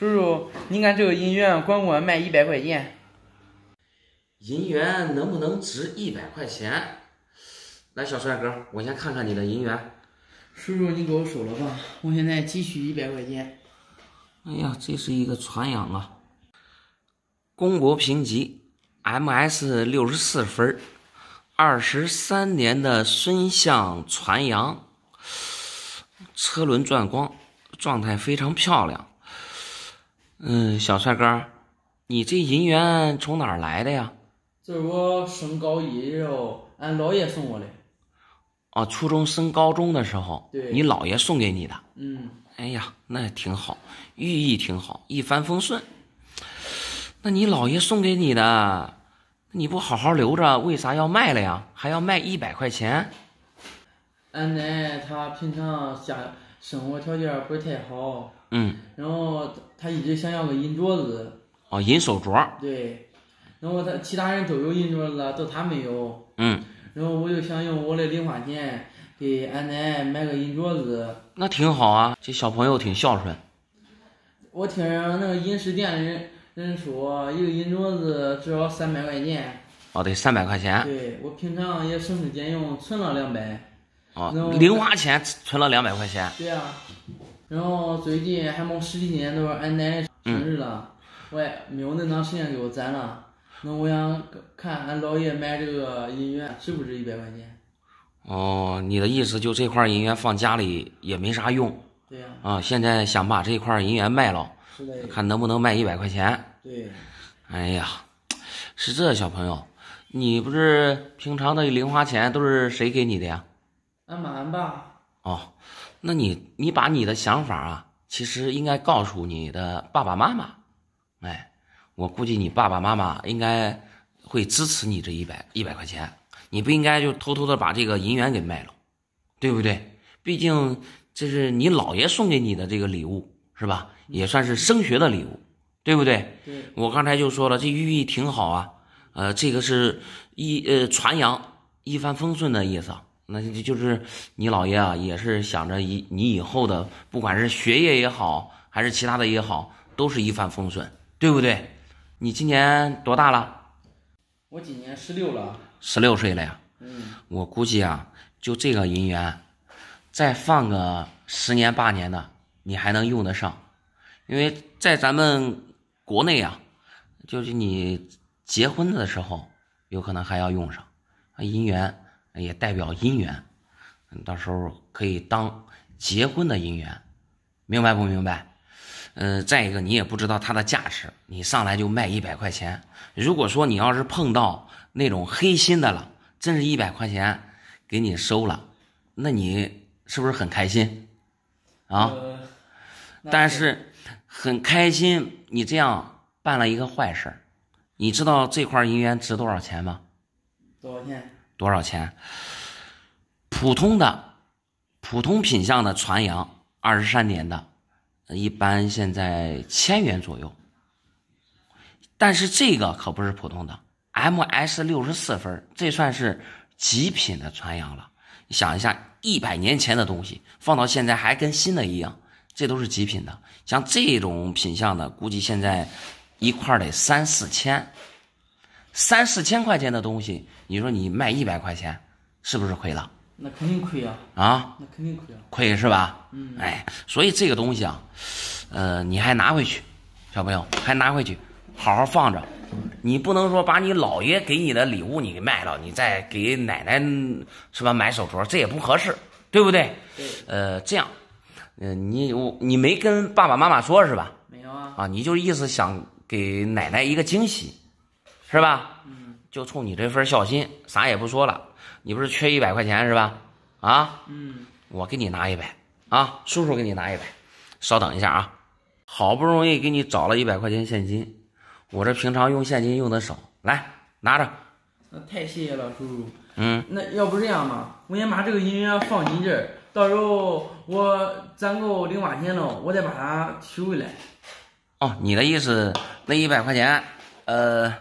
叔叔，你看这个银元，管管卖一百块钱。银元能不能值一百块钱？来，小帅哥，我先看看你的银元。叔叔，你给我收了吧，我现在急需一百块钱。哎呀，这是一个传扬啊！公博评级，MS 六十四分，二十三年的孙向传扬，车轮转光，状态非常漂亮。嗯，小帅哥，你这银元从哪儿来的呀？这是我升高一的时候，俺姥爷送我的。哦，初中升高中的时候，对，你姥爷送给你的。嗯，哎呀，那挺好，寓意挺好，一帆风顺。那你姥爷送给你的，你不好好留着，为啥要卖了呀？还要卖一百块钱？俺奶她平常下。生活条件不是太好，嗯，然后他一直想要个银镯子，哦，银手镯，对，然后他其他人都有银镯子，就他没有，嗯，然后我就想用我的零花钱给俺奶买个银镯子，那挺好啊，这小朋友挺孝顺。我听那个银饰店的人人说，一个银镯子至少三百块钱，哦，对，三百块钱，对，我平常也省吃俭用存了两百。哦，零花钱存了两百块钱。对啊，然后最近还没十几年都是俺奶奶生日了，我也没有那长时间给我攒了。那我想看俺姥爷买这个银元值不值一百块钱。哦，你的意思就这块银元放家里也没啥用。对呀。啊，现在想把这块银元卖了，看能不能卖一百块钱。对。哎呀，是这小朋友，你不是平常的零花钱都是谁给你的呀？慢慢吧。哦，那你你把你的想法啊，其实应该告诉你的爸爸妈妈。哎，我估计你爸爸妈妈应该会支持你这一百一百块钱，你不应该就偷偷的把这个银元给卖了，对不对？毕竟这是你姥爷送给你的这个礼物，是吧？也算是升学的礼物，对不对？对，我刚才就说了，这寓意挺好啊。呃，这个是一呃传扬一帆风顺的意思。那就是你姥爷啊，也是想着以你以后的不管是学业也好，还是其他的也好，都是一帆风顺，对不对？你今年多大了？我今年十六了，十六岁了呀。嗯，我估计啊，就这个银元，再放个十年八年的，你还能用得上，因为在咱们国内啊，就是你结婚的时候，有可能还要用上啊银元。也代表姻缘，到时候可以当结婚的姻缘，明白不明白？嗯，再一个你也不知道它的价值，你上来就卖一百块钱。如果说你要是碰到那种黑心的了，真是一百块钱给你收了，那你是不是很开心？啊？但是很开心，你这样办了一个坏事你知道这块银元值多少钱吗？多少钱？多少钱？普通的、普通品相的传扬，二十三年的，一般现在千元左右。但是这个可不是普通的，M S 六十四分，这算是极品的传扬了。你想一下，一百年前的东西放到现在还跟新的一样，这都是极品的。像这种品相的，估计现在一块得三四千。三四千块钱的东西，你说你卖一百块钱，是不是亏了？那肯定亏啊！啊，那肯定亏啊！亏是吧？嗯，哎，所以这个东西啊，呃，你还拿回去，小朋友还拿回去，好好放着。你不能说把你姥爷给你的礼物你给卖了，你再给奶奶是吧买手镯，这也不合适，对不对？对。呃，这样，嗯，你我你没跟爸爸妈妈说是吧？没有啊。啊，你就意思想给奶奶一个惊喜。是吧？嗯，就冲你这份孝心，啥也不说了。你不是缺一百块钱是吧？啊？嗯，我给你拿一百啊，叔叔给你拿一百。稍等一下啊，好不容易给你找了一百块钱现金，我这平常用现金用的少，来拿着。那太谢谢了，叔叔。嗯，那要不这样吧，我先把这个银元放您这儿，到时候我攒够零花钱了，我再把它取回来。哦，你的意思，那一百块钱，呃。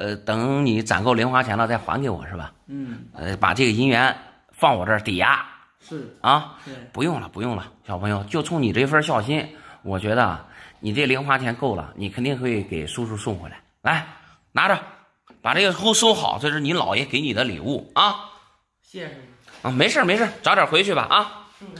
呃，等你攒够零花钱了再还给我是吧？嗯，呃，把这个银元放我这儿抵押，是啊，不用了，不用了，小朋友，就冲你这份孝心，我觉得你这零花钱够了，你肯定会给叔叔送回来。来，拿着，把这个收好，这是你姥爷给你的礼物啊。谢谢啊，没事没事，早点回去吧啊。嗯。